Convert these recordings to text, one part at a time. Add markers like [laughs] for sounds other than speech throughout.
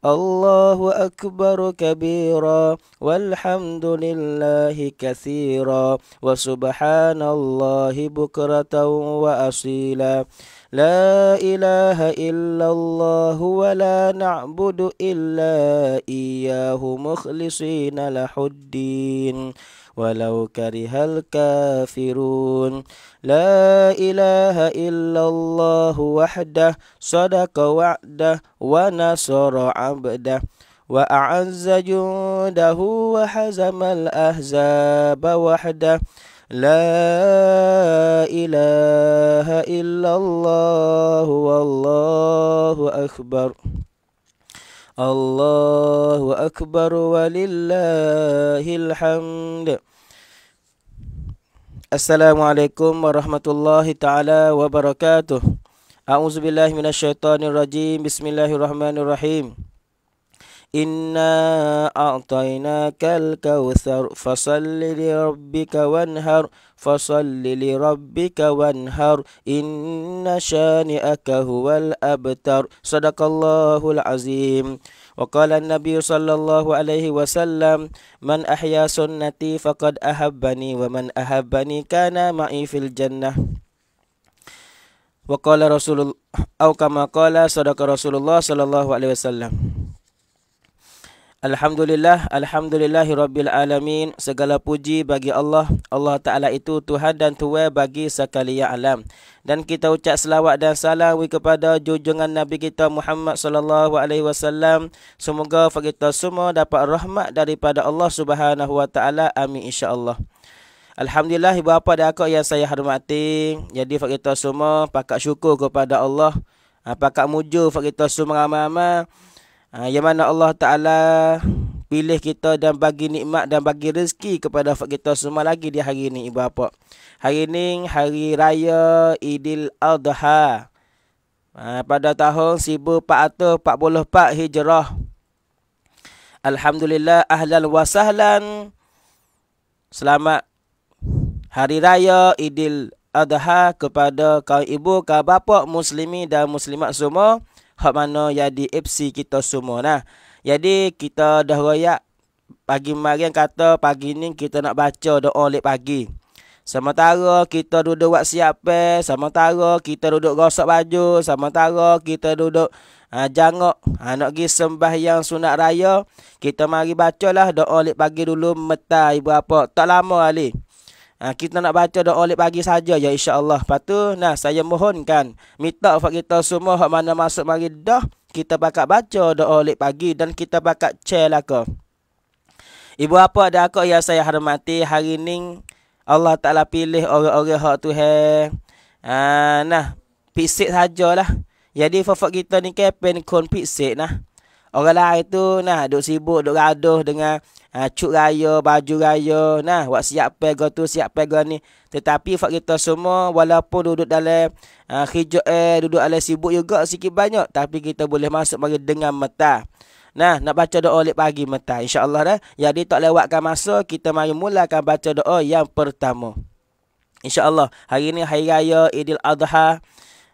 الله أكبر كبيرا والحمد لله كثيرا وسبحان الله بكرة وأصيلا لا إله إلا الله ولا نعبد إلا إياه مخلصين له الدين ولو كره الكافرون لا إله إلا الله وحده صدق وعده ونصر عبده وأعز جنده وحزم الأحزاب وحده لا إله إلا الله والله أكبر الله أكبر ولله الحمد السلام عليكم ورحمة الله تعالى وبركاته أعوذ بالله من الشيطان الرجيم بسم الله الرحمن الرحيم إنا أعطيناك الكوثر فصل لربك وانهر فصل لربك وانهر إن شانئك هو الأبتر صدق الله العظيم وقال النبي صلى الله عليه وسلم من أحيا سنتي فقد أحبني ومن أحبني كان معي في الجنة وقال رسول أو كما قال صدق رسول الله صلى الله عليه وسلم Alhamdulillah, Alhamdulillahi Rabbil Alamin Segala puji bagi Allah Allah Ta'ala itu Tuhan dan Tuhan bagi sekali alam Dan kita ucap selawat dan salam kepada jujungan Nabi kita Muhammad Sallallahu Alaihi Wasallam. Semoga kita semua dapat rahmat daripada Allah Subhanahu Wa Ta'ala Amin InsyaAllah Alhamdulillah ibu bapa dan akak yang saya hormati Jadi kita semua pakat syukur kepada Allah ah, Pakat mujur kita semua ramai-ramai Ha, yang mana Allah Ta'ala pilih kita dan bagi nikmat dan bagi rezeki kepada kita semua lagi di hari ini ibu bapa. Hari ini hari raya Idil Adha. Ha, pada tahun 1444 Hijrah. Alhamdulillah ahlan wa sahlan. Selamat hari raya Idil Adha kepada kaum ibu, kaum bapa muslimi dan muslimat semua hak mana jadi FC kita semua nah. Jadi kita dah royak pagi mari yang kata pagi ni kita nak baca doa lep pagi. Sementara kita duduk buat siapa, sementara kita duduk gosok baju, sementara kita duduk ha, jangok ha, nak pergi yang sunat raya, kita mari lah doa lep pagi dulu metai berapa. Tak lama Ali. Ha, kita nak baca doa oleh pagi saja ya Insya Allah tu nah saya mohonkan minta buat kita semua hak mana masuk mari dah kita bakat baca doa oleh pagi dan kita bakat share lah ke. Ibu apa ada aku yang saya hormati hari ni Allah Taala pilih orang-orang hak tu he. Ha, nah pisik sajalah. Jadi fofok kita ni kepen kon pisik nah. Orang lain tu nah duk sibuk duk gaduh dengan ha, ah, cuk raya, baju raya, nah buat siap pega tu, siap pega ni. Tetapi fak kita semua walaupun duduk dalam ha, hijau eh, duduk dalam sibuk juga sikit banyak. Tapi kita boleh masuk mari dengan mata. Nah, nak baca doa oleh pagi mata. InsyaAllah dah. Jadi tak lewatkan masa, kita mari mulakan baca doa yang pertama. InsyaAllah, hari ini hari raya Idil Adha.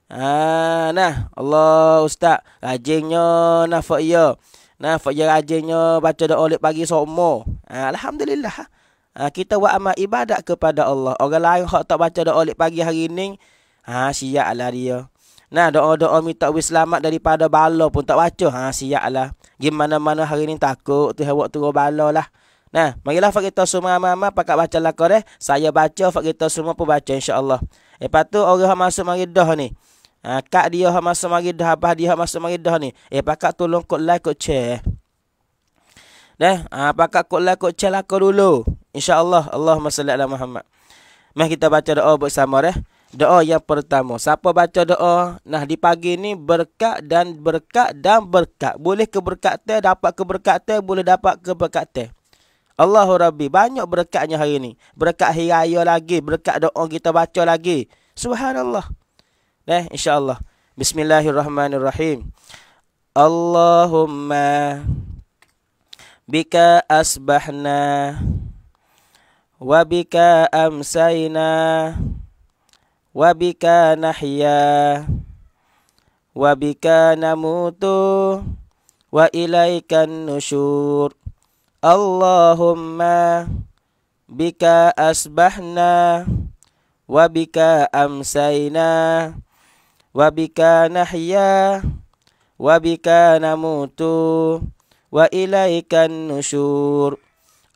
Ah, nah, Allah Ustaz, rajinnya nafak ya. Nah, fajr rajinnya baca doa oleh pagi semua. Ha, Alhamdulillah. Ha, kita buat amal ibadat kepada Allah. Orang lain hak tak baca doa oleh pagi hari ni. Ha, ah, siap lah dia. Nah, doa-doa minta wis selamat daripada bala pun tak baca. Ha, siap lah. Gimana-mana hari ni takut. Tuhan buat turun bala lah. Nah, marilah fak kita semua mama amal baca lakore. Eh. Saya baca fak kita semua pun baca insya Allah. Eh, lepas tu orang masuk mari dah ni. Ha, kak dia hak masa mari dah, abah dia hak masa mari dah ni. Eh pakak tolong kot like kot share. Dah, ha, pakak kot like kot share lah dulu. Allah Allahumma salli ala Muhammad. Mari kita baca doa bersama dah. Doa yang pertama. Siapa baca doa? Nah, di pagi ni berkat dan berkat dan berkat. Boleh keberkatan dapat keberkatan boleh dapat keberkatan. berkat Allahu Rabbi, banyak berkatnya hari ni. Berkat hiraya lagi, berkat doa kita baca lagi. Subhanallah. Dah, eh, insyaAllah. Bismillahirrahmanirrahim. Allahumma bika asbahna wabika bika amsayna wa bika nahya wa namutu wa ilaikan nusyur Allahumma bika asbahna wa bika amsayna Wabika nahya Wabika namutu Wa ilaikan nusyur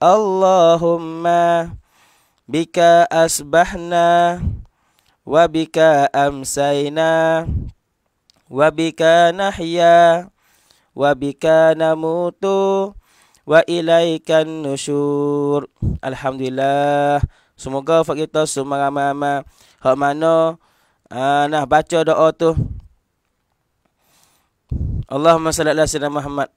Allahumma Bika asbahna Wabika amsayna Wabika nahya Wabika namutu Wa ilaikan nusyur Alhamdulillah Semoga fakta semua ramai-ramai Hak mana uh, nah baca doa tu Allahumma salli ala sayyidina Muhammad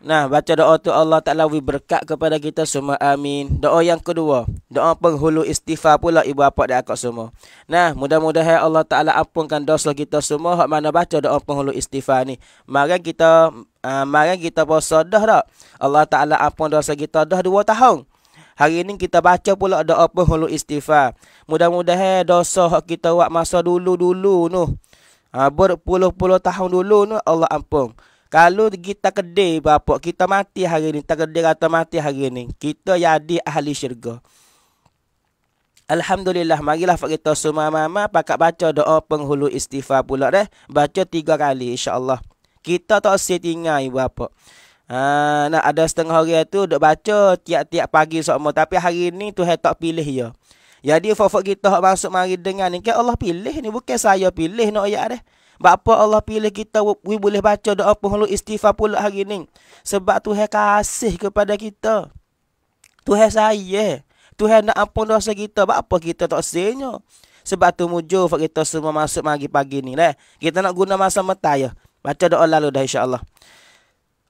Nah baca doa tu Allah Taala wi berkat kepada kita semua amin. Doa yang kedua, doa penghulu istighfar pula ibu bapa dan akak semua. Nah mudah-mudahan ya Allah Taala ampunkan dosa kita semua hak mana baca doa penghulu istighfar ni. Maka kita uh, mari kita puasa dah dak. Allah Taala ampun dosa kita dah dua tahun. Hari ini kita baca pula doa penghulu istighfar. Mudah-mudahan eh, dosa hak kita buat masa dulu-dulu tu. Ha, berpuluh-puluh tahun dulu tu Allah ampun. Kalau kita kedai bapa kita mati hari ini, tak kedai kata mati hari ini. Kita jadi ahli syurga. Alhamdulillah, marilah kita semua mama pakat baca doa penghulu istighfar pula deh. Baca tiga kali insya-Allah. Kita tak setinggal ibu bapa. Ah, nak ada setengah hari tu duk baca tiap-tiap pagi semua tapi hari ni tu tak pilih ya. Jadi fok-fok kita hak masuk mari dengan ni kan Allah pilih ni bukan saya pilih nak no, ayat deh. Bapa Allah pilih kita we boleh baca doa pun lu istighfar pula hari ni. Sebab Tuhan kasih kepada kita. Tuhan saya. Tuhan nak ampun dosa kita. Bapa kita tak senyo. Sebab tu mujur fak kita semua masuk pagi pagi ni leh. Kita nak guna masa mentah ya. Baca doa lalu dah insya-Allah.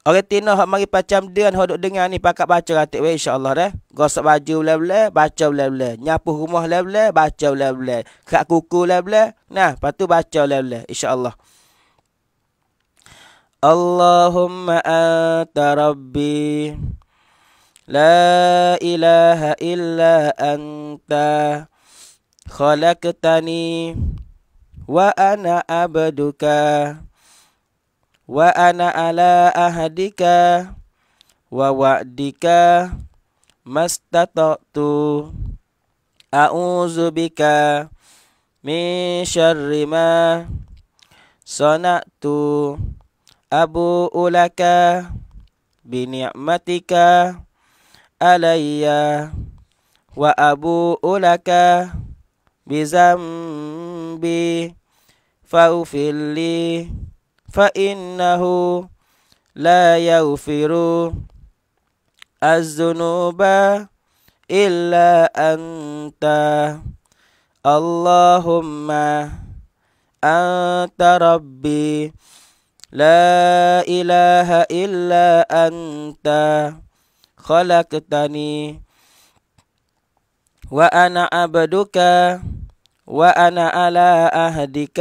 Orang tina hak mari macam dia hak duk dengar ni pakak baca ratik we insyaallah deh. Gosok baju bela-bela, baca bela-bela. Nyapu rumah bela-bela, baca bela-bela. Kak kuku bela-bela. Nah, patu baca bela-bela insyaallah. Allahumma anta rabbi la ilaha illa anta khalaqtani wa ana abduka wa ana ala ahadika, wa wa'dika mastata'tu a'udzu bika min syarri ma abu ulaka bi ni'matika alayya wa abu ulaka bi zambi فإنه لا يغفر الذنوب إلا أنت اللهم أنت ربي لا إله إلا أنت خلقتني وأنا عبدك وأنا على أهدك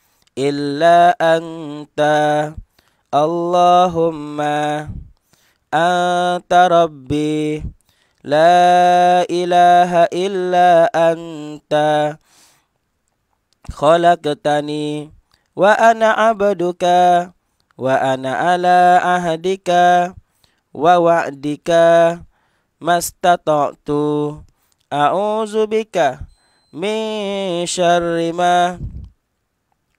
illa anta Allahumma anta rabbi la ilaha illa anta khalaqtani wa ana abduka wa ana ala ahdika wa wa'dika mastata'tu a'udzu bika min syarri ma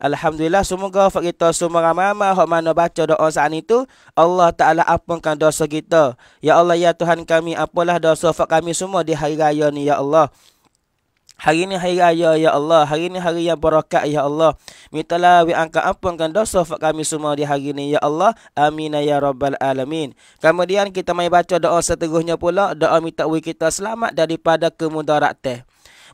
Alhamdulillah semoga fak kita semua ramai-ramai hok mana baca doa saat itu Allah Taala ampunkan dosa kita. Ya Allah ya Tuhan kami apalah dosa fak kami semua di hari raya ni ya Allah. Hari ini hari raya ya Allah. Hari ini hari yang berkat ya Allah. Mintalah wi angka ampunkan dosa fak kami semua di hari ini ya Allah. Amin ya rabbal alamin. Kemudian kita mai baca doa seterusnya pula, doa minta wi kita selamat daripada kemudaratan.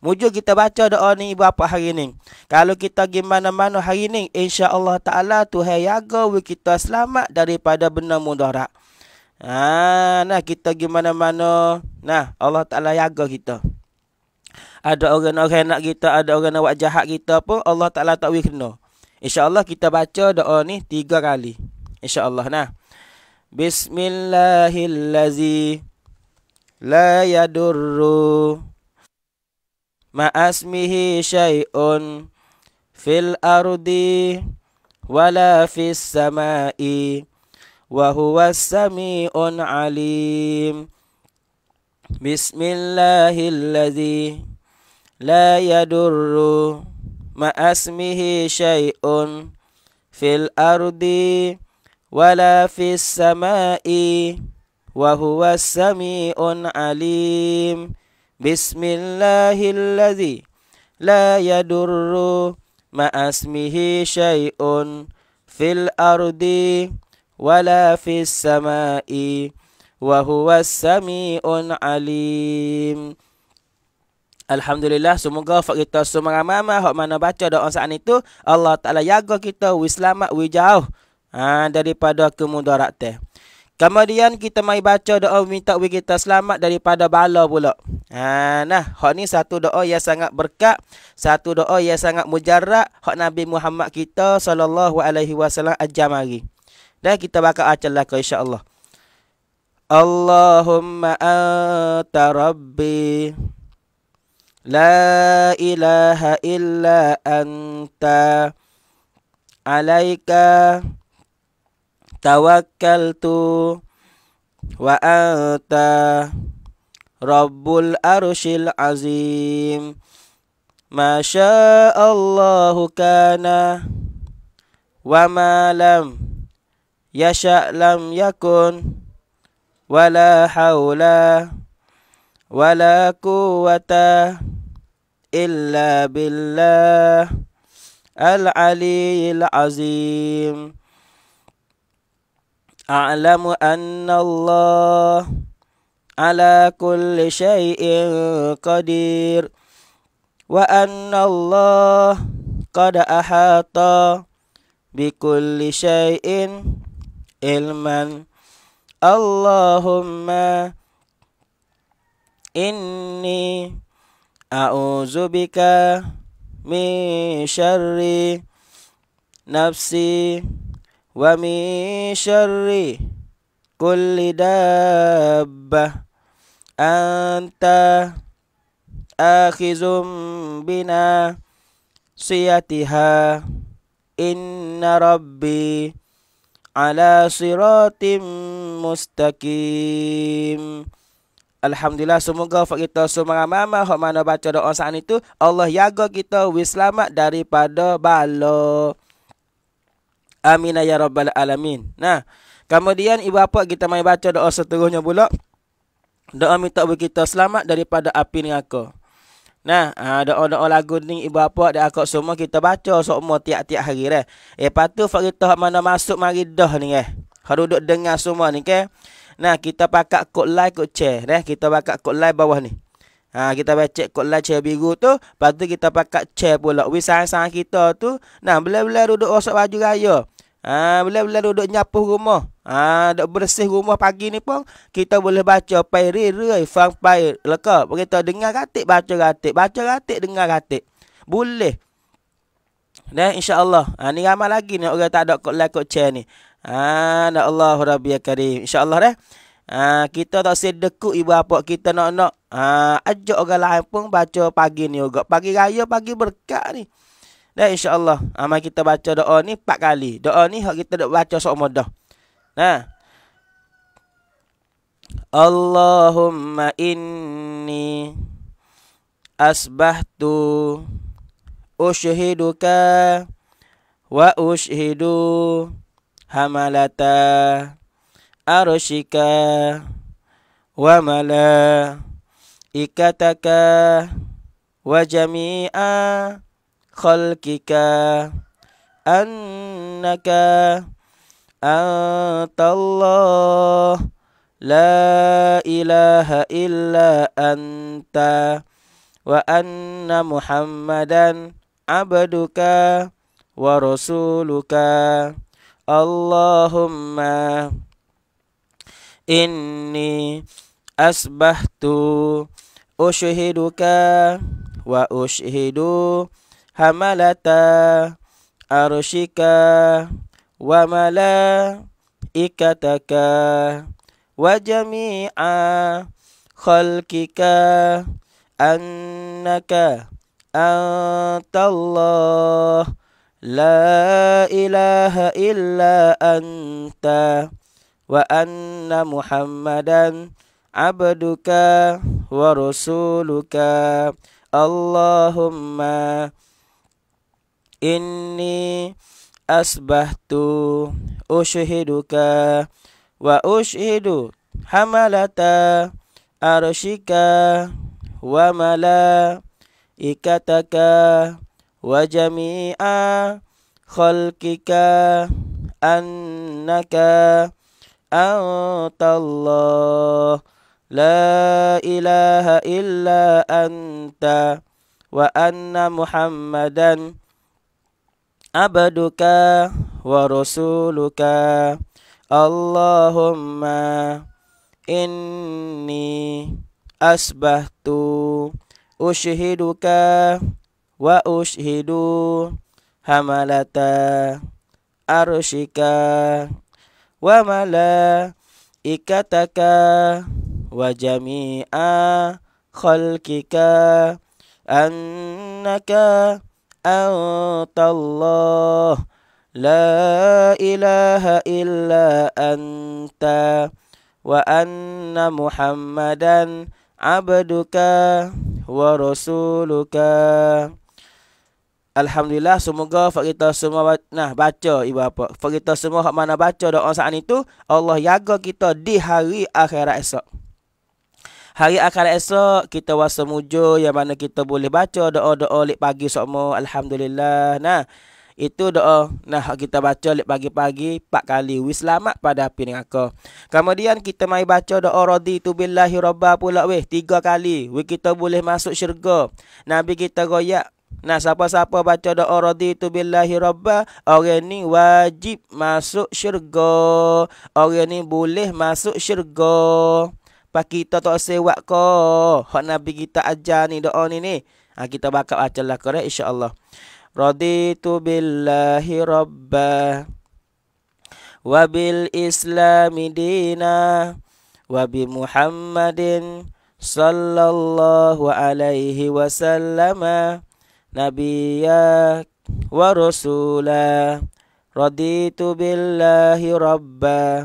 Mujur kita baca doa ni berapa hari ni. Kalau kita pergi mana-mana hari ni. InsyaAllah ta'ala Tuhan jaga kita selamat daripada benda mudarat. Ha, nah kita pergi mana-mana. Nah Allah ta'ala jaga kita. Ada orang-orang nak kita. Ada orang nak buat jahat kita pun. Allah ta'ala tak boleh kena. InsyaAllah kita baca doa ni tiga kali. InsyaAllah nah. Bismillahirrahmanirrahim. La yadurru. ما اسمه شيء في الأرض ولا في السماء وهو السميع العليم بسم الله الذي لا يدر ما اسمه شيء في الأرض ولا في السماء وهو السميع العليم بسم la الذي لا يضر مع اسمه شيء في الارض ولا في السماء وهو السميع alim. Alhamdulillah semoga fak kita semua mama, Hok mana baca doa saat itu Allah Taala jaga kita wi selamat wi jauh ha, daripada kemudaratan. Kemudian kita mai baca doa minta bagi kita selamat daripada bala pula. Ha nah, hak ni satu doa yang sangat berkat, satu doa yang sangat mujarab hak Nabi Muhammad kita sallallahu alaihi wasallam ajar mari. Dah kita bakal acal lah insya-Allah. Allahumma anta rabbi la ilaha illa anta alaika توكلت وأنت رب الأرش العظيم ما شاء الله كان وما لم يشأ لم يكن ولا حول ولا قوة إلا بالله العلي العظيم أعلم أن الله على كل شيء قدير وأن الله قد أحاط بكل شيء علما اللهم إني أعوذ بك من شر نفسي wa min syarri kulli dabba anta akhizum bina siyatiha inna rabbi ala siratim mustaqim Alhamdulillah semoga fak kita semua ramai-ramai hok mana baca doa saat itu Allah jaga kita wis selamat daripada bala. Amin ya rabbal alamin. Nah, kemudian ibu bapa kita mai baca doa seterusnya pula. Doa minta bagi kita selamat daripada api neraka. Nah, ha, ada ada lagu ni ibu bapa dan akak semua kita baca semua tiap-tiap hari dah. Eh patu fakta mana masuk mari dah ni eh. Harus duduk dengar semua ni ke. Nah, kita pakak kod like kod share dah. Kita pakak kod like bawah ni. Ha, kita baca kod like share biru tu. Patu kita pakak share pula. Wisang-sang kita tu. Nah, bila-bila duduk rosak baju raya. Ah ha, bila-bila duduk nyapu rumah, ah duduk bersih rumah pagi ni pun kita boleh baca pai rerai fang pai leka. Kita dengar katik baca katik, baca katik dengar katik. Boleh. Dan insyaallah, allah ha, ni ramai lagi ni orang tak ada kok like kok share ni. Ah ha, Allah Allahu rabbi karim. insyaallah allah deh. Ha, kita tak sedekut ibu apa kita nak nak ha, ajak orang lain pun baca pagi ni juga. Pagi raya, pagi berkat ni. Dan insyaAllah Amal ah, kita baca doa ni empat kali Doa ni hak kita dah baca seumur dah Nah Allahumma inni asbahtu ushiduka wa ushidu hamalata arushika wa mala ikataka wa jami'a خلقك أنك أنت الله لا إله إلا أنت وأن محمدا عبدك ورسولك اللهم إني أسبحت أشهدك وأشهد حملة عرشك وملائكتك وجميع خلقك أنك أنت الله لا إله إلا أنت وأن محمدا عبدك ورسولك اللهم inni asbahtu ushiduka wa ushidu hamalata arshika wa mala ikataka wa jami'a khalkika annaka antallah la ilaha illa anta wa anna muhammadan عبدك ورسولك اللهم إني أسبحت أشهدك وأشهد حملة أرشك وملائكتك وجميع خلقك أنك Allah, la الله illa Anta, wa Anna Muhammadan محمدا wa rasuluka. Alhamdulillah semoga fak kita semua nah baca ibu apa fak kita semua hak mana baca doa saat itu Allah jaga kita di hari akhirat esok Hari akhir esok kita wasa mujo yang mana kita boleh baca doa-doa lek pagi sokmo alhamdulillah. Nah, itu doa nah kita baca lek pagi-pagi Pak kali wis selamat pada piring aku. Kemudian kita mai baca doa rodi, tu billahi robba pula weh Tiga kali we kita boleh masuk syurga. Nabi kita goyak Nah siapa-siapa baca doa radhi tu billahi robba orang ni wajib masuk syurga. Orang ni boleh masuk syurga. Lepas kita tak sewak ko. Hak Nabi kita ajar ni doa ni ni. Ha, kita bakal ajar lah korek insyaAllah. Raditu billahi rabbah. Wabil islami dina. Wabi muhammadin. Sallallahu alaihi wasallam. Nabiya wa rasulah. Raditu billahi rabbah.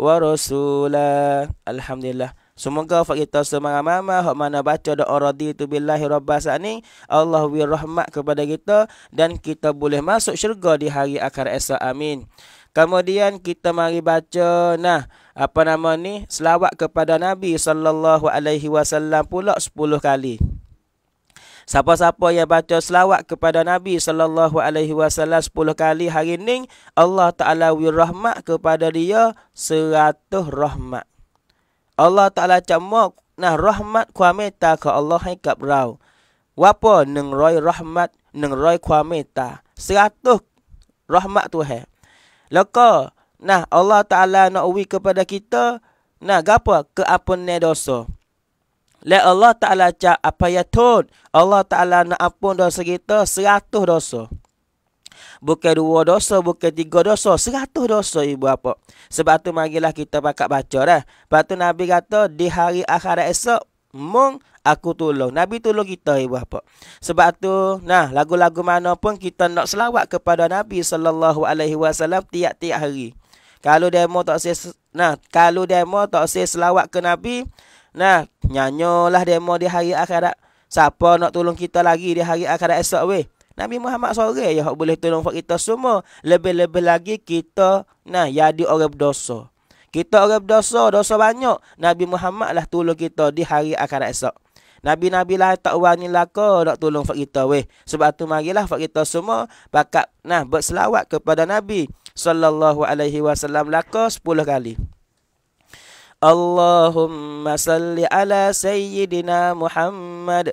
wa rasula. Alhamdulillah. Semoga fak kita semangat mama hak mana baca doa radhi tu billahi rabba saat Allah wi rahmat kepada kita dan kita boleh masuk syurga di hari akhir esok amin. Kemudian kita mari baca nah apa nama ni selawat kepada Nabi sallallahu alaihi wasallam pula 10 kali. Siapa-siapa yang baca selawat kepada Nabi sallallahu alaihi wasallam 10 kali hari ini, Allah Taala rahmat kepada dia 100 rahmat. Allah Taala cuma nah rahmat kuameta ke Allah hai kap rau. Wapo 100 rahmat, 100 kuameta, 100 rahmat tu hai. Leka, nah Allah Taala nak uwi kepada kita, nah apa ke apa ne dosa. Dan Allah Ta'ala cak apa ya tod. Allah Ta'ala nak ampun dosa kita seratus dosa. Bukan dua dosa, bukan tiga dosa. Seratus dosa ibu apa. Sebab tu marilah kita bakat baca dah. Lepas tu Nabi kata di hari akhirat esok. Mung aku tolong. Nabi tolong kita ibu apa. Sebab tu nah lagu-lagu mana pun kita nak selawat kepada Nabi sallallahu alaihi wasallam tiap-tiap hari. Kalau demo tak sis, nah kalau demo tak sis selawat ke Nabi, Nah, nyanyolah demo di hari akhirat. Siapa nak tolong kita lagi di hari akhirat esok weh? Nabi Muhammad sore ya boleh tolong buat kita semua. Lebih-lebih lagi kita nah jadi orang berdosa. Kita orang berdosa, dosa banyak. Nabi Muhammad lah tolong kita di hari akhirat esok. Nabi-nabi lah tak wani laka nak tolong buat kita weh. Sebab tu marilah buat kita semua pakat nah berselawat kepada Nabi sallallahu alaihi wasallam laka 10 kali. اللهم صل على سيدنا محمد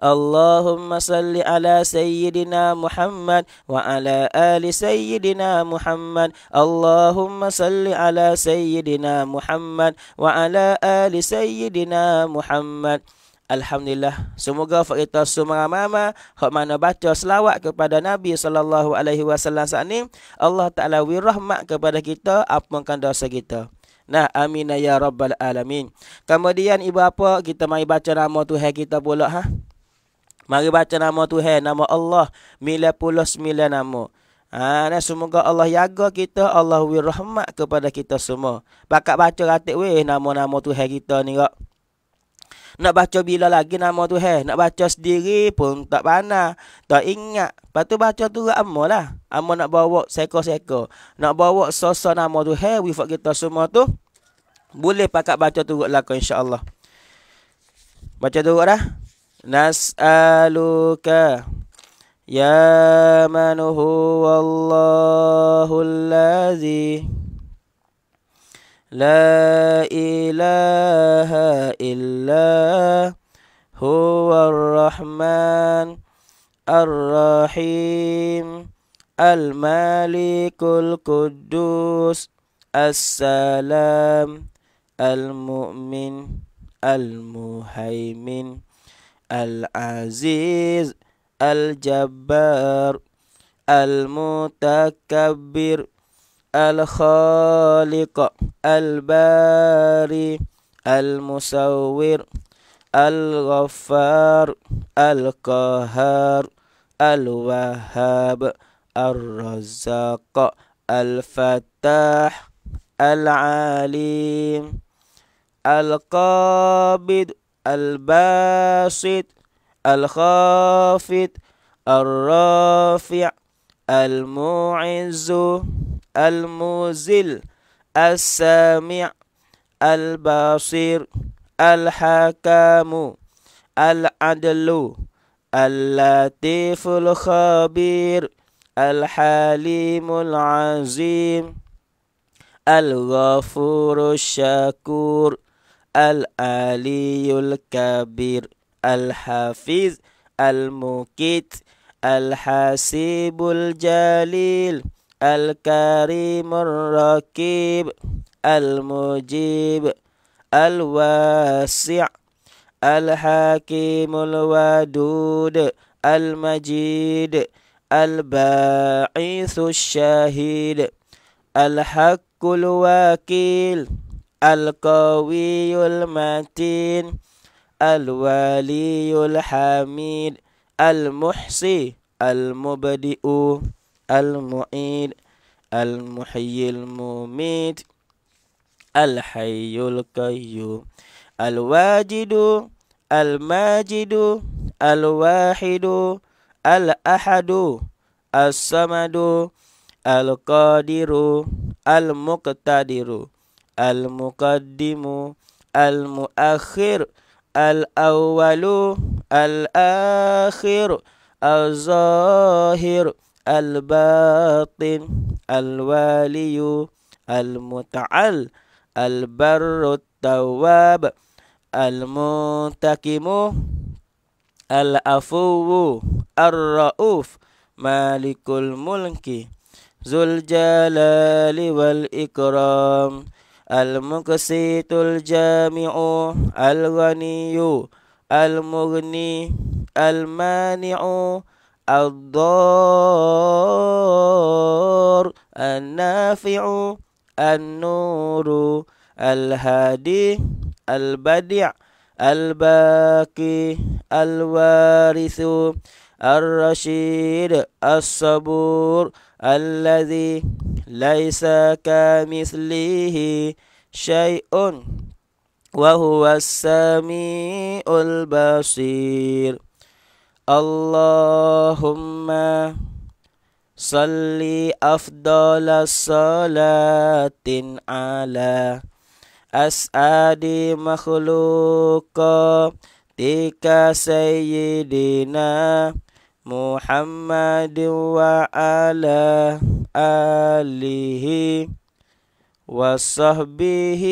Allahumma salli ala صل Muhammad wa ala وعلى آل Muhammad. Allahumma salli ala على Muhammad wa ala آل سيدنا Muhammad. Alhamdulillah. Semoga fakta semua mama hak mana baca selawat kepada Nabi sallallahu alaihi wasallam saat ini, Allah Taala wirahmat kepada kita apakan dosa kita. Nah, amin ya rabbal alamin. Kemudian ibu apa kita mai baca nama Tuhan kita pula ha? Mari baca nama Tuhan, nama Allah 99 nama. Ha, dan semoga Allah jaga kita, Allah wirahmat kepada kita semua. Pakak baca ratik weh nama-nama Tuhan kita ni kak. Nak baca bila lagi nama Tuhan? Nak baca sendiri pun tak pandai. Tak ingat. Patut baca tu amma lah. Amo nak bawa seko-seko. Nak bawa sosok nama Tuhan wifat kita semua tu. Boleh pakat baca tu lah insya Allah. Baca tu dah. نسألك يا من هو الله الذي لا إله إلا هو الرحمن الرحيم الملك القدوس السلام المؤمن المهيمن العزيز الجبار المتكبر الخالق الباري المصور الغفار القهار الوهاب الرزاق الفتاح العليم القابض الباسط الخافض الرافع المعز المزل السامع البصير الحكام العدل اللطيف الخبير الحليم العظيم الغفور الشكور الألي الكبير الحفيظ المكيت الحسيب الجليل الكريم الرقيب المجيب الواسع الحكيم الودود المجيد الباعث الشهيد الحق الوكيل Al-Qawiyul Matin Al-Waliyul Hamid Al-Muhsi Al-Mubadi'u Al-Mu'id Al-Muhyil Mumit Al-Hayyul Qayyum Al-Wajidu Al-Majidu Al-Wahidu Al-Ahadu As-Samadu Al-Qadiru Al-Muqtadiru المقدم المؤخر الأول الآخر الظاهر الباطن الوالي المتعل البر التواب المنتقم العفو الرؤوف مالك الملك ذو الجلال والإكرام المقسيت الجامع الغني المغني المانع الضار النافع النور الهادي البديع الباقي الوارث الرشيد الصبور الذي ليس كمثله شيء وهو السميع البصير اللهم صل أفضل الصلاة على أسعد مخلوقاتك سيدنا محمد وعلى آله وصحبه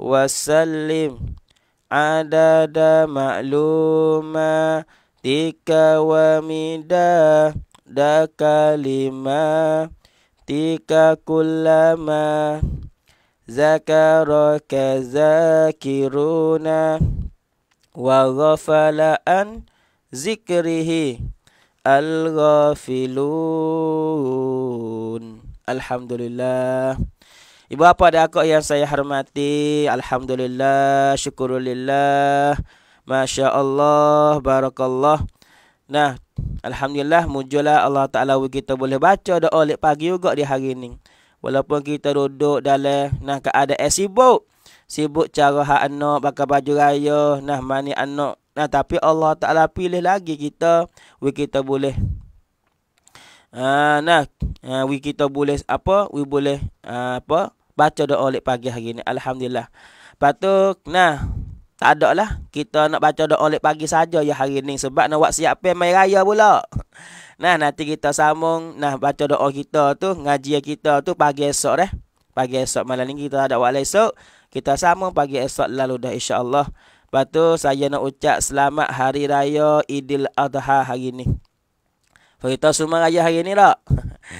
وسلم عدد معلوماتك ومداد كلماتك كلما ذكرك ذاكرون وغفل أن zikrihi al-ghafilun. Alhamdulillah. Ibu apa dan akak yang saya hormati. Alhamdulillah. Syukurulillah. Masya Allah. Barakallah. Nah, Alhamdulillah mujulah Allah Ta'ala kita boleh baca doa oleh pagi juga di hari ini. Walaupun kita duduk dalam nah, keadaan sibuk. Sibuk cara anak, pakai baju raya, nah mani anak Nah, tapi Allah Taala pilih lagi kita, we kita boleh. Uh, nah, uh, we kita boleh apa? We boleh uh, apa? Baca doa oleh pagi hari ini. Alhamdulillah. Patuk nah. Tak ada lah. Kita nak baca doa oleh pagi saja ya hari ini sebab nak buat siap mai raya pula. Nah, nanti kita sambung nah baca doa kita tu, ngaji kita tu pagi esok deh. Pagi esok malam ni kita ada buat lah esok. Kita sambung pagi esok lalu dah insya-Allah. Lepas tu saya nak ucap selamat hari raya Idil Adha hari ni. Kita semua raya hari ni tak?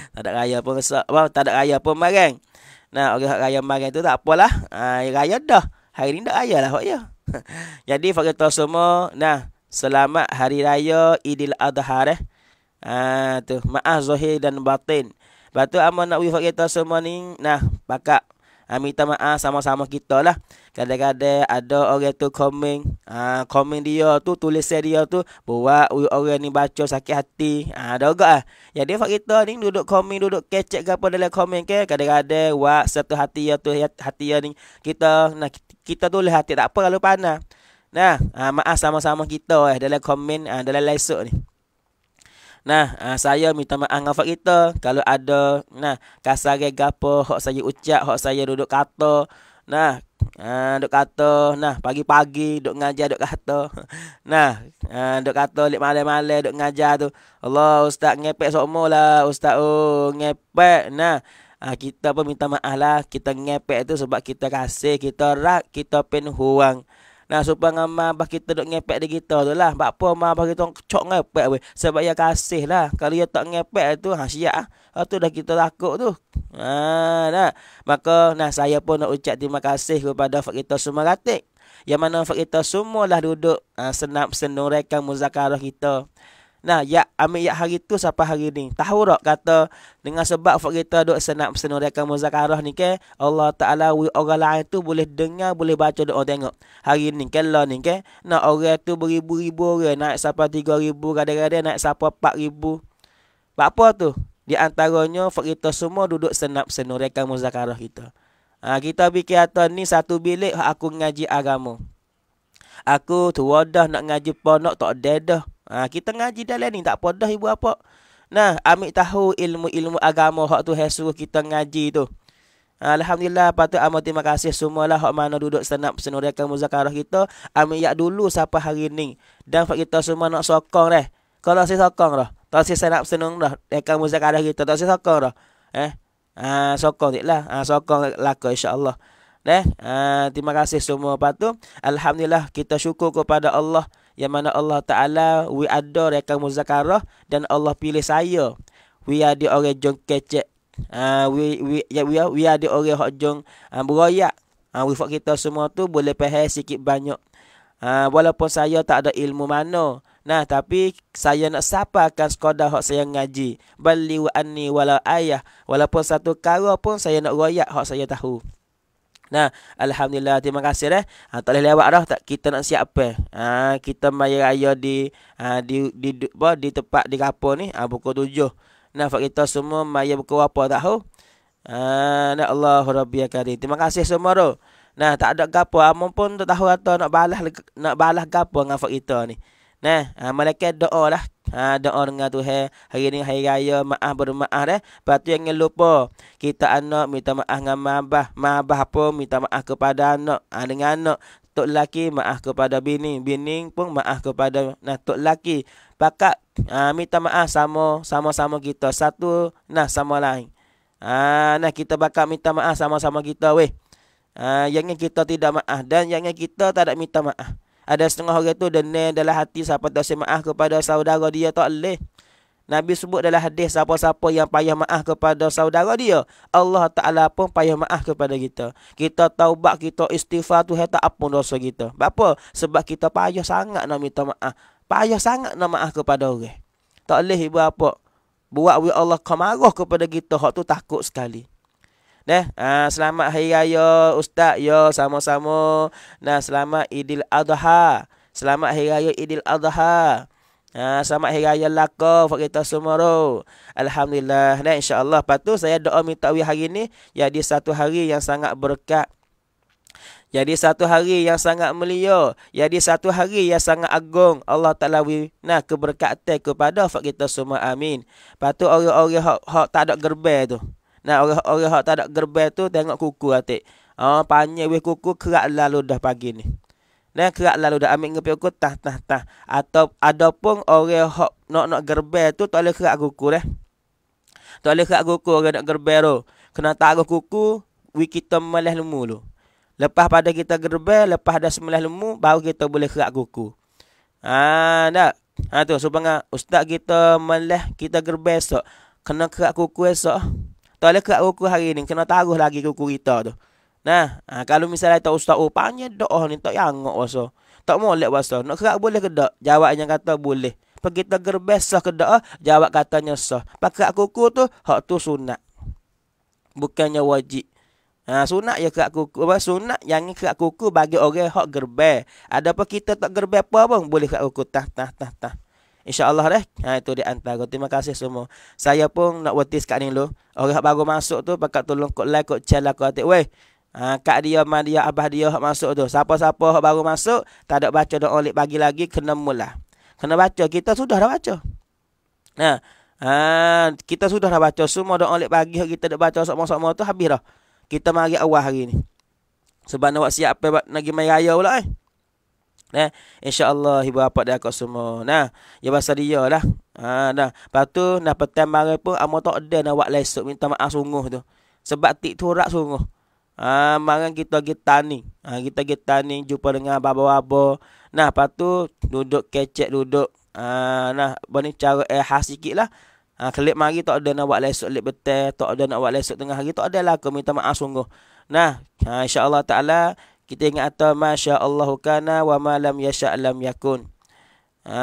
[laughs] tak ada raya pun besok. Wow, tak ada raya pun marang. Nah, orang okay, raya marang tu tak apalah. Ah, raya dah. Hari ni tak raya lah. Ya. [laughs] Jadi, kita semua. Nah, selamat hari raya Idil Adha. Eh. Ah, tu. Maaf Zohir dan Batin. Lepas tu, Amal nak wifat kita semua ni. Nah, pakak. Ah, minta maaf sama-sama kita lah. Kadang-kadang ada orang tu komen ah Komen dia tu, tulis dia tu Buat orang ni baca sakit hati ah uh, Ada juga lah Yang dia kita ni duduk komen, duduk kecek ke apa dalam komen ke Kadang-kadang buat satu hati dia tu, hati dia ni Kita nak kita tulis lah hati tak apa kalau panah, Nah, uh, maaf sama-sama kita eh, dalam komen, uh, dalam lesuk ni Nah, uh, saya minta maaf dengan Fak kita Kalau ada, nah, kasar gapo, hok saya ucap, hok saya duduk kata Nah, Ah uh, kata nah pagi-pagi dok ngajar dok kata. [laughs] Nah, ah uh, kata lek malam-malam dok ngajar tu. Allah ustaz ngepek lah ustaz oh ngepek. Nah, ah kita pun minta maaf lah kita ngepek tu sebab kita kasih kita rak kita pen Nah supaya dengan mak abah kita duk ngepek dia kita tu lah Sebab apa mak abah kita orang ngepek weh Sebab dia kasih lah Kalau dia tak ngepek tu ha siap lah ha, tu dah kita takut tu ha, nak Maka nah saya pun nak ucap terima kasih kepada Fak kita semua ratik Yang mana Fak kita semualah duduk ha, Senap senung rekan muzakarah kita Nah, ya ambil ya hari tu sampai hari ni. Tahu tak kata dengan sebab fak kita duk senak bersenuh muzakarah ni ke, Allah Taala wi orang lain tu boleh dengar, boleh baca doa tengok. Hari ni ke lah ni ke, nak orang tu beribu-ribu orang naik sampai 3000, kadang-kadang naik sampai 4000. Apa tu? Di antaranya fak kita semua duduk senap bersenuh muzakarah kita. Ha, kita fikir atas ni satu bilik aku ngaji agama. Aku tu wadah nak ngaji ponok tak dedah. Ha, kita ngaji dalam ni tak apa dah ibu apa. Nah, ambil tahu ilmu-ilmu agama hak tu hesu kita ngaji tu. Ha, Alhamdulillah patut amat terima kasih semua lah hak mana duduk senap senuriakan muzakarah kita. Amin ya dulu siapa hari ni. Dan fak kita semua nak sokong dah. Kalau saya sokong lah. Tak saya senap senung lah. Dekan muzakarah kita tak saya sokong eh? Ha, lah. Eh. Ah uh, sokong lah. Ah uh, sokong laku insya-Allah. Dah. Uh, terima kasih semua patut. Alhamdulillah kita syukur kepada Allah yang mana Allah Taala we adore akan muzakarah dan Allah pilih saya. We are di orang jong kecek. Ah uh, we we ya yeah, we are, we are di orang hok jong ah, beroyak. Ah uh, kita semua tu boleh faham sikit banyak. Ah walaupun saya tak ada ilmu mana. Nah tapi saya nak sapa akan sekadar hok saya ngaji. Balli wa anni wala ayah. Walaupun satu kara pun saya nak royak hok saya tahu. Nah, alhamdulillah terima kasih dah. Ha, tak boleh lewat dah tak kita nak siap apa. Ha, kita mai raya di, ha, di di di apa di tempat di kapo ni ha, pukul 7. Nah, kita semua mai pukul apa tahu? Ha, nah Allahu Rabbi ya Karim. Terima kasih semua tu. Nah, tak ada gapo amun pun tak tahu atau nak balas nak balas gapo dengan kita ni. Nah, ha, ah, mereka doa lah. Ha, doa dengan Tuhan. Hari ni hari raya, maaf bermaaf dah. Lepas tu jangan lupa. Kita anak minta maaf dengan mabah. Mabah apa? Minta maaf kepada anak. Ha, dengan anak. Tok lelaki maaf kepada bini. Bini pun maaf kepada nah, tok laki, Pakat ha, minta maaf sama, sama-sama kita. Satu nah sama lain. Ha, nah kita bakal minta maaf sama-sama kita weh. Ha, yang kita tidak maaf dan yang kita tak ada minta maaf. Ada setengah orang tu dengar dalam hati siapa tak si maaf kepada saudara dia tak boleh. Nabi sebut dalam hadis siapa-siapa yang payah maaf kepada saudara dia. Allah Ta'ala pun payah maaf kepada kita. Kita taubat, kita istighfar tu hei, tak apa dosa kita. Bapa Sebab kita payah sangat nak minta maaf. Payah sangat nak maaf kepada orang. Tak boleh ibu apa. Buat Allah kemarah kepada kita. Hak tu takut sekali. Nah, ha, selamat hari raya ustaz yo, sama-sama. Nah, selamat idul Adha. Selamat hari raya Idil Adha. Ha, selamat hari raya laka buat kita semua Alhamdulillah. Nah, insya-Allah patu saya doa minta wi hari ni jadi satu hari yang sangat berkat. Jadi satu hari yang sangat mulia, jadi satu hari yang sangat agung. Allah Taala wi nah keberkatan kepada fak kita semua. Amin. Patu orang-orang hak tak ada gerbang tu. Nah orang-orang hak tak ada gerbel tu tengok kuku atik. Ah oh, panjang weh kuku kerak lalu dah pagi ni. Nah kerak lalu dah ambil ngepi kuku tah tah tah atau adapun orang hak nak nak gerbel tu tak boleh kerak kuku dah. Tak boleh kerak kuku orang nak gerbel tu. Kena taruh kuku wi kita melah lemu lu. Lepas pada kita gerbel, lepas dah semelah lemu baru kita boleh kerak kuku. Ah ha, dak. Ha tu supaya ustaz kita melah kita gerbel esok kena kerak kuku esok. Tak boleh kat rukuh hari ni. Kena taruh lagi rukuh kita tu. Nah, ha, kalau misalnya tak ustaz upahnya oh, doa oh ni tak yangok waso. Tak boleh waso. Nak kerak boleh ke tak? Jawabnya kata boleh. Pergi kita gerbesah ke tak? Ah, jawab katanya sah. Pakai kuku tu, hak tu sunat. Bukannya wajib. Ha, sunat ya kerak kuku. Apa? Sunat yang kerak kuku bagi orang hak gerbe. Ada apa kita tak gerbe apa pun? Boleh kerak kuku. Tah, tah, tah, tah. InsyaAllah dah. Ha, itu dia antara. Terima kasih semua. Saya pun nak notice kat ni dulu. Orang baru masuk tu. Pakat tolong kot like, kot channel, lah, kot atik. Weh. Ha, kak dia, mak dia, abah dia yang masuk tu. Siapa-siapa yang baru masuk. Tak ada baca doa lip bagi lagi. Kena mula. Kena baca. Kita sudah dah baca. Nah, ha, ha kita sudah dah baca. Semua doa lip bagi kita dah baca. Sama-sama tu habis dah. Kita mari awal hari ni. Sebab nak siap apa lagi main raya pula eh. Nah, insya Allah ibu bapa dia kau semua. Nah, ya bahasa dia lah. Ha, dah. Lepas tu, petang marah pun, amat tak ada nak buat lesuk minta maaf sungguh tu. Sebab tik turak sungguh. Ha, mangan kita pergi tani. Ha, kita pergi tani, jumpa dengan babo-babo. Nah, lepas duduk kecek duduk. Ha, nah, ni cara eh, khas sikit lah. Ha, kelip mari tak ada nak buat lesuk lip betul. Tak ada nak buat lesuk tengah hari. Tak ada lah kau minta maaf sungguh. Nah, ha, Allah ta'ala, kita ingat atau masya Allah kana wa ma lam yasha lam yakun. Ha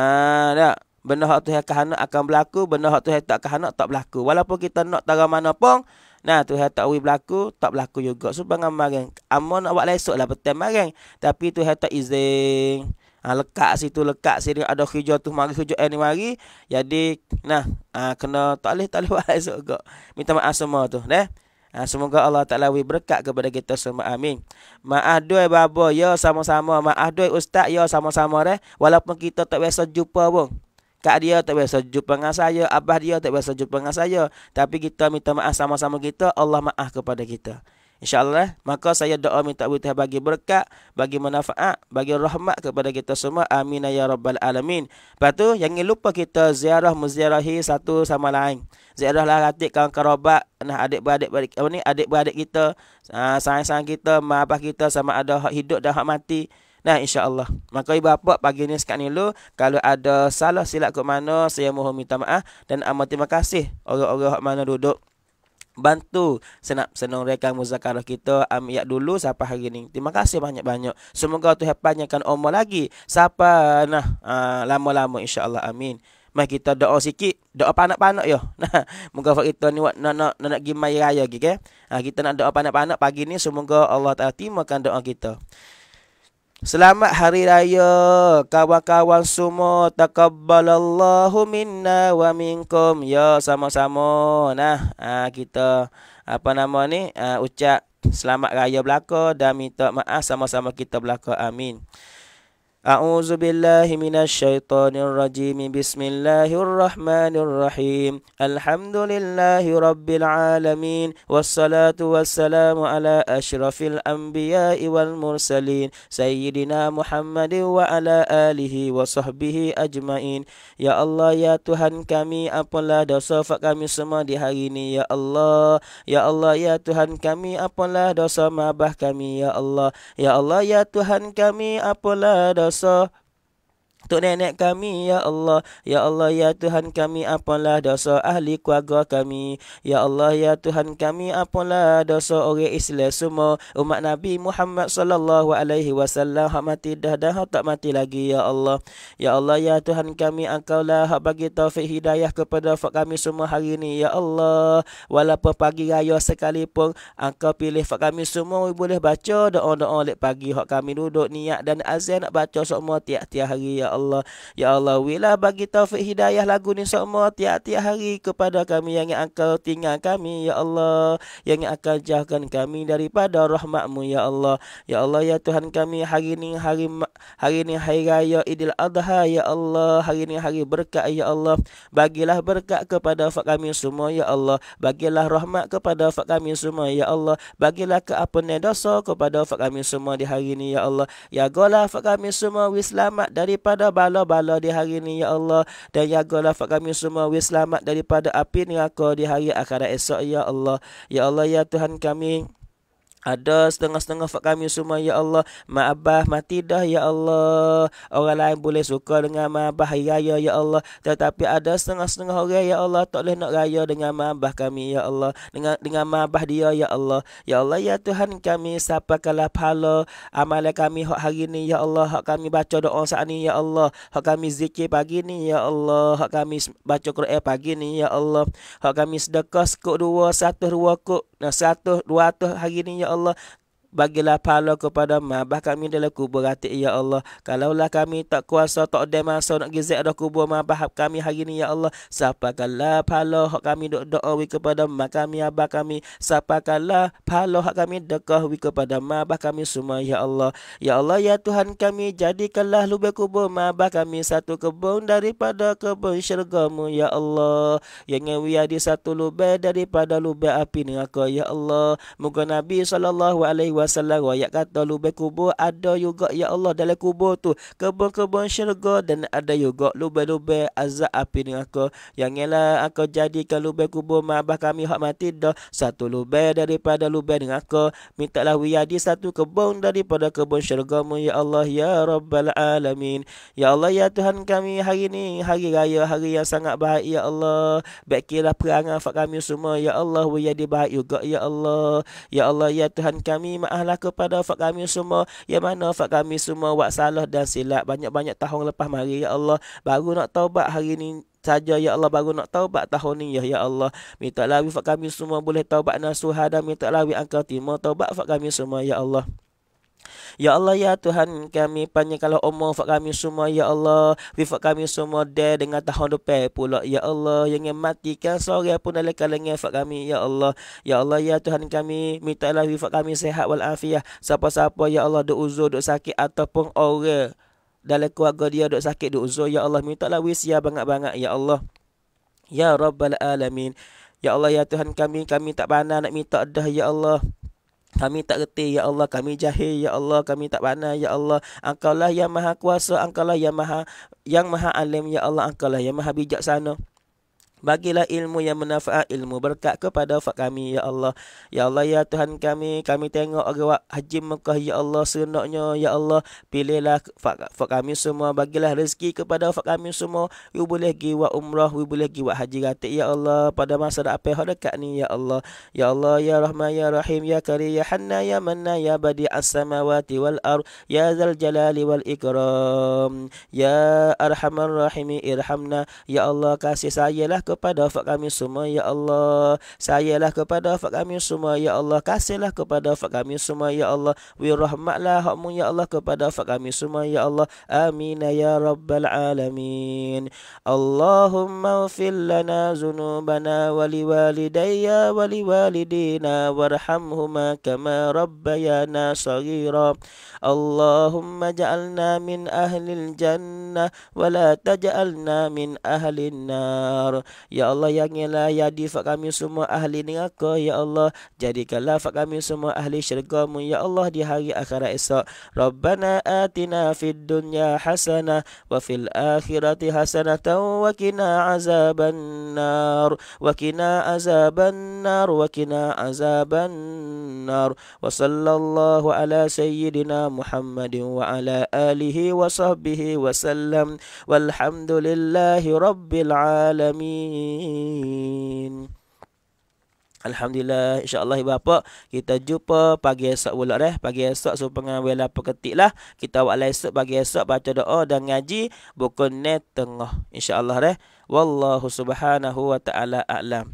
dak. Benda hak Tuhan kehendak akan berlaku, benda hak Tuhan tak kehendak tak berlaku. Walaupun kita nak tara mana pun, nah Tuhan tak wi berlaku, tak berlaku juga. So bangang marang. nak buat esok lah petang marang. Tapi Tuhan tak izin. Ha, lekat situ lekat sini ada hijau tu mari hijau eh, ni mari jadi nah ha, kena tak boleh tak boleh [laughs] buat esok juga minta maaf semua tu deh Ha, semoga Allah Ta'ala wi berkat kepada kita semua. Amin. Maaf doi baba ya sama-sama. Maaf doi ustaz ya sama-sama deh. Walaupun kita tak biasa jumpa pun. Kak dia tak biasa jumpa dengan saya. Abah dia tak biasa jumpa dengan saya. Tapi kita minta maaf sama-sama kita. Allah maaf kepada kita. InsyaAllah eh, Maka saya doa minta butuh bagi berkat Bagi manfaat Bagi rahmat kepada kita semua Amin ya Rabbal Alamin Lepas tu jangan lupa kita ziarah Muziarahi satu sama lain Ziarahlah ratik kawan kerabat nah, Adik-beradik apa ni? Adik-beradik kita uh, Sayang-sayang kita Mabah kita sama ada hak hidup dan hak mati Nah insyaAllah Maka ibu bapa pagi ni sekarang ni dulu Kalau ada salah silap ke mana Saya mohon minta maaf Dan amat terima kasih Orang-orang mana duduk bantu senap senang mereka muzakarah kita ambil dulu sampai hari ini. Terima kasih banyak-banyak. Semoga Tuhan panjangkan umur lagi. Siapa nah aa, ha, lama-lama insya-Allah amin. Mai kita doa sikit, doa panak-panak yo. [laughs] Nah, moga fak kita ni nak nak nak, nak, nak gi raya gi ke. Ha, kita nak doa panak-panak pagi ni semoga Allah Taala timakan doa kita. Selamat Hari Raya Kawan-kawan semua Takabbalallahu minna wa minkum Ya sama-sama Nah ha, kita Apa nama ni ha, Ucap Selamat Raya belaka Dan minta maaf sama-sama kita belaka Amin أعوذ بالله من الشيطان الرجيم بسم الله الرحمن الرحيم الحمد لله رب العالمين والصلاة والسلام على أشرف الأنبياء والمرسلين سيدنا محمد وعلى آله وصحبه أجمعين يا الله يا تهان كمي أبلا دوسوفا كمي سما دي هاريني يا الله يا الله يا تهان كمي أبلا دوسوفا كمي يا الله يا الله يا تهان كمي أبلا دوسوفا 色 Untuk nenek kami, Ya Allah. Ya Allah, Ya Tuhan kami, apalah dosa ahli keluarga kami. Ya Allah, Ya Tuhan kami, apalah dosa orang Islam semua. Umat Nabi Muhammad sallallahu SAW hak mati dah dah hak tak mati lagi, Ya Allah. Ya Allah, Ya Tuhan kami, engkau lah hak bagi taufik hidayah kepada fak kami semua hari ini, Ya Allah. Walaupun pagi raya sekalipun, engkau pilih fak kami semua boleh baca doa-doa lepas pagi hak kami duduk niat dan azan nak baca semua tiap-tiap hari, Ya Allah. Allah Ya Allah Wila bagi taufik hidayah lagu ni semua Tiap-tiap hari kepada kami Yang akan tinggal kami Ya Allah Yang akan jahkan kami daripada rahmatmu Ya Allah Ya Allah Ya Tuhan kami Hari ni hari hari ni hari raya Idil Adha Ya Allah Hari ni hari berkat Ya Allah Bagilah berkat kepada fak kami semua Ya Allah Bagilah rahmat kepada fak kami semua Ya Allah Bagilah keapunan dosa kepada fak kami semua di hari ni Ya Allah Ya Allah Fak kami semua Wislamat daripada bala-bala di hari ini ya Allah dan jagalah ya fak kami semua we selamat daripada api neraka di hari akhirat esok ya Allah ya Allah ya Tuhan kami ada setengah-setengah fak kami semua ya Allah mak abah mati dah ya Allah orang lain boleh suka dengan mak abah raya ya Allah tetapi ada setengah-setengah orang ya Allah tak boleh nak raya dengan mak abah kami ya Allah dengan dengan mak abah dia ya Allah ya Allah ya Tuhan kami siapa kalah pahala amal kami hak hari ni ya Allah hak kami baca doa saat ni ya Allah hak kami zikir pagi ni ya Allah hak kami baca Quran pagi ni ya Allah hak kami sedekah sekok dua satu dua kok nah satu dua tu hari ni ya Allah Bagilah pahala kepada ma Bah kami dalam kubur hati Ya Allah Kalaulah kami tak kuasa Tak ada masa nak gizik ada kubur ma Bah kami hari ini Ya Allah Siapakanlah pahala Hak kami duk doa wi kepada ma Kami abah kami Siapakanlah pahala Hak kami dekah wi kepada ma Bah kami semua Ya Allah Ya Allah Ya Tuhan kami Jadikanlah lubang kubur ma Bah kami satu kebun Daripada kebun syurgamu Ya Allah Yang ngewi ada satu lubang Daripada lubang api ni Ya Allah Moga Nabi SAW wasallam ayat kata lubang kubur ada juga ya Allah dalam kubur tu kebun-kebun syurga dan ada juga lubang-lubang azab api ni aku yang ialah aku jadikan lubang kubur mabah kami hak mati dah satu lubang daripada lubang dengan aku mintalah wiyadi satu kebun daripada kebun syurga mu ya Allah ya rabbal alamin ya Allah ya Tuhan kami hari ni hari raya hari yang sangat baik ya Allah baiklah perangai fak kami semua ya Allah wiyadi baik juga ya Allah ya Allah ya Tuhan kami ma- jemaahlah kepada fak kami semua yang mana fak kami semua buat salah dan silap banyak-banyak tahun lepas mari ya Allah baru nak taubat hari ni saja ya Allah baru nak taubat tahun ni ya ya Allah minta lawi fak kami semua boleh taubat nasuha dan minta lawi angkat timo taubat fak kami semua ya Allah Ya Allah ya Tuhan kami panjangkanlah umur fak kami semua ya Allah. Wifak kami semua de dengan tahun depan pula ya Allah. Yang matikan sore pun dalam kalangan fak kami ya Allah. Ya Allah ya Tuhan kami mintalah wifak kami sehat wal afiah. Siapa-siapa ya Allah duk uzur duk sakit ataupun orang dalam keluarga dia duk sakit duk uzur ya Allah mintalah wisya banyak banyak ya Allah. Ya Rabbal Alamin. Ya Allah ya Tuhan kami kami tak pandai nak minta dah ya Allah. Kami tak reti ya Allah, kami jahil ya Allah, kami tak pandai ya Allah. Engkaulah yang Maha Kuasa, engkaulah yang Maha yang Maha Alim ya Allah, engkaulah yang Maha Bijaksana. Bagilah ilmu yang bermanfaat, ilmu berkat kepada fak kami, Ya Allah. Ya Allah, Ya Tuhan kami, kami tengok agak haji Mekah, Ya Allah, senaknya, Ya Allah. Pilihlah fak, fak kami semua, bagilah rezeki kepada fak kami semua. We boleh gi buat umrah, we boleh gi buat haji gratis, Ya Allah. Pada masa dah apa dekat ni, Ya Allah. Ya Allah, Ya Rahman, Ya Rahim, Ya karim Ya Hanna, Ya Manna, Ya Badi As-Samawati Wal-Ar, Ya Zal Jalali Wal-Ikram, Ya Arhamar rahim Irhamna, Ya Allah, kasih sayalah kepada wafat kami semua ya Allah sayalah kepada wafat kami semua ya Allah kasihlah kepada wafat kami semua ya Allah wirahmatlah hakmu ya Allah kepada wafat kami semua ya Allah amin ya rabbal alamin Allahumma ufil lana zunubana waliwalidayya waliwalidina warhamhuma kama rabbayana saghira Allahumma ja'alna min ahlil jannah wa la taj'alna min ahlin nar Ya Allah yang ialah ya difak kami semua ahli neraka Ya Allah Jadikanlah fak kami semua ahli syurgamu Ya Allah di hari akhirat esok Rabbana atina fid dunya hasanah Wa fil akhirati hasanatan Wa kina azaban nar Wa kina azaban nar Wa kina azaban nar Wa sallallahu ala sayyidina Muhammadin Wa ala alihi wa sahbihi wa sallam Walhamdulillahi rabbil alamin amin. Alhamdulillah insyaallah ibu bapa kita jumpa pagi esok pula eh pagi esok supaya wala peketik lah kita buat esok pagi esok baca doa dan ngaji pukul 9 tengah insyaallah eh wallahu subhanahu wa taala alam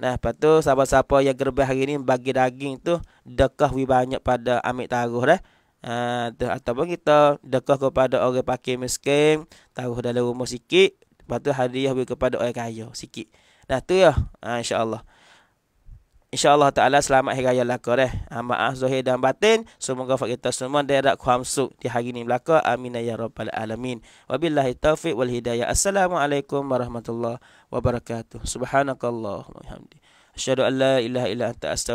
Nah, lepas tu siapa-siapa yang gerbah hari ni bagi daging tu dekah wi banyak pada amik taruh dah. Eh? Uh, ataupun kita dekah kepada orang pakai miskin, taruh dalam rumah sikit, Lepas tu hadiah beri kepada orang kaya sikit. Dah tu ya. Ha, Insya Allah ta'ala selamat hari raya lakor eh. deh. Ha, maaf zuhir dan batin. Semoga kita semua derak kuamsuk di hari ini belaka. Amin ya rabbal alamin. Wabillahi taufik wal hidayah. Assalamualaikum warahmatullahi wabarakatuh. Subhanakallah. Alhamdulillah. Asyadu an la ilaha ilaha anta astagfirullah.